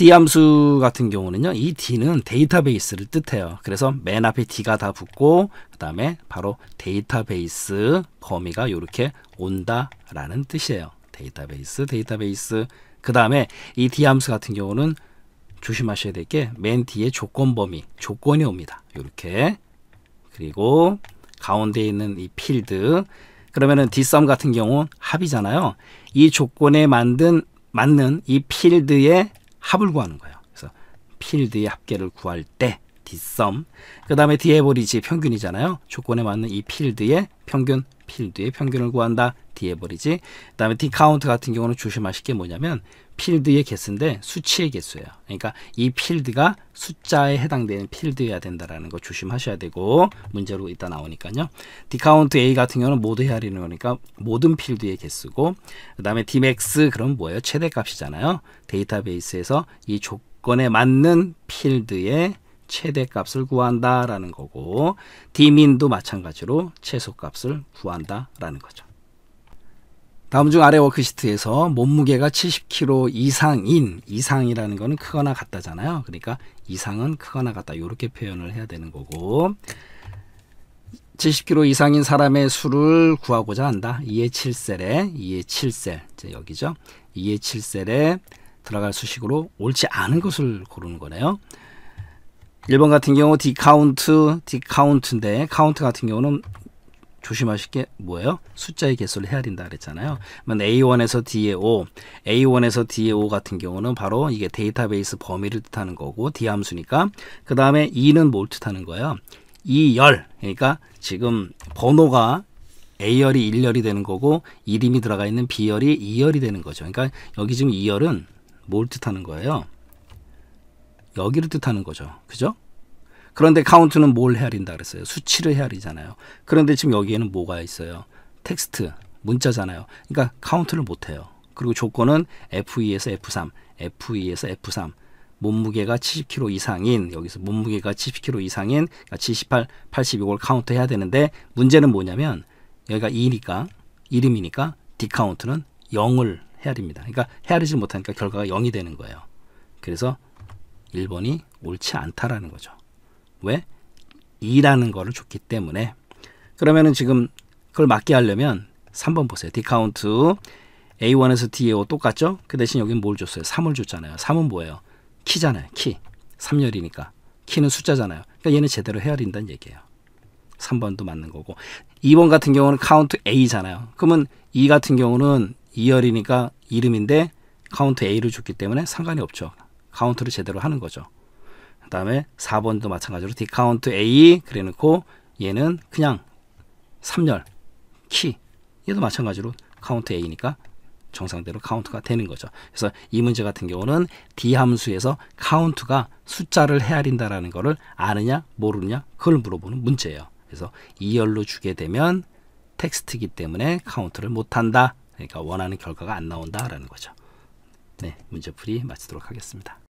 d 함수 같은 경우는요. 이 d는 데이터베이스를 뜻해요. 그래서 맨 앞에 d가 다 붙고 그다음에 바로 데이터베이스 범위가 이렇게 온다라는 뜻이에요. 데이터베이스, 데이터베이스. 그다음에 이 d 함수 같은 경우는 조심하셔야 될게 맨 뒤에 조건 범위, 조건이 옵니다. 이렇게 그리고 가운데 있는 이 필드 그러면은 뒷썸 같은 경우 합이잖아요. 이 조건에 만든 맞는 이 필드의 합을 구하는 거예요. 그래서 필드의 합계를 구할 때 뒷섬 그 다음에 디에버리지 평균이잖아요. 조건에 맞는 이 필드의 평균 필드의 평균을 구한다. 뒤에버리지 그다음에 디카운트 같은 경우는 조심하실 게 뭐냐면 필드의 개수인데 수치의 개수예요. 그러니까 이 필드가 숫자에 해당되는 필드여야 된다라는 거 조심하셔야 되고 문제로 이따 나오니까요. 디카운트 A 같은 경우는 모두 헤아리는 거니까 모든 필드의 개수고 그다음에 디맥스 그럼 뭐예요? 최대값이잖아요. 데이터베이스에서 이 조건에 맞는 필드의 최대값을 구한다라는 거고 디민도 마찬가지로 최소값을 구한다라는 거죠. 다음 중 아래 워크시트에서 몸무게가 70kg 이상인 이상이라는 거는 크거나 같다잖아요. 그러니까 이상은 크거나 같다. 이렇게 표현을 해야 되는 거고 70kg 이상인 사람의 수를 구하고자 한다. 2의 7셀에 2의 7셀 이제 여기죠. 2의 7셀에 들어갈 수식으로 옳지 않은 것을 고르는 거네요. 1번 같은 경우 디카운트, 디카운트인데 카운트 같은 경우는 조심하실 게 뭐예요? 숫자의 개수를 헤아린다 그랬잖아요. 그러면 A1에서 D에 5, A1에서 D에 5 같은 경우는 바로 이게 데이터베이스 범위를 뜻하는 거고 D 함수니까 그 다음에 2는 뭘 뜻하는 거예요? 2열 그러니까 지금 번호가 A열이 1열이 되는 거고 이름이 들어가 있는 B열이 2열이 되는 거죠. 그러니까 여기 지금 2열은 뭘 뜻하는 거예요? 여기를 뜻하는 거죠. 그죠? 그런데 카운트는 뭘 헤아린다 그랬어요? 수치를 헤아리잖아요. 그런데 지금 여기에는 뭐가 있어요? 텍스트, 문자잖아요. 그러니까 카운트를 못 해요. 그리고 조건은 F2에서 F3, F2에서 F3. 몸무게가 70kg 이상인 여기서 몸무게가 70kg 이상인 그러니까 78, 80이 카운트 해야 되는데 문제는 뭐냐면 여기가 2니까 이름이니까 디카운트는 0을 헤아립니다. 그러니까 헤아리지 못하니까 결과가 0이 되는 거예요. 그래서 1번이 옳지 않다라는 거죠. 왜? 2라는 거를 줬기 때문에 그러면은 지금 그걸 맞게 하려면 3번 보세요. 디카운트 A1에서 D5 똑같죠? 그 대신 여긴 뭘 줬어요? 3을 줬잖아요. 3은 뭐예요? 키잖아요. 키. 3열이니까. 키는 숫자잖아요. 그러니까 얘는 제대로 헤아린다는 얘기예요. 3번도 맞는 거고 2번 같은 경우는 카운트 A잖아요. 그러면 2 같은 경우는 2열이니까 이름인데 카운트 A를 줬기 때문에 상관이 없죠. 카운트를 제대로 하는 거죠. 그 다음에 4번도 마찬가지로 디카운트 A 그래 놓고 얘는 그냥 3열 키 얘도 마찬가지로 카운트 A니까 정상대로 카운트가 되는 거죠. 그래서 이 문제 같은 경우는 D 함수에서 카운트가 숫자를 헤아린다라는 거를 아느냐 모르느냐 그걸 물어보는 문제예요. 그래서 2열로 주게 되면 텍스트이기 때문에 카운트를 못한다. 그러니까 원하는 결과가 안 나온다라는 거죠. 네, 문제풀이 마치도록 하겠습니다.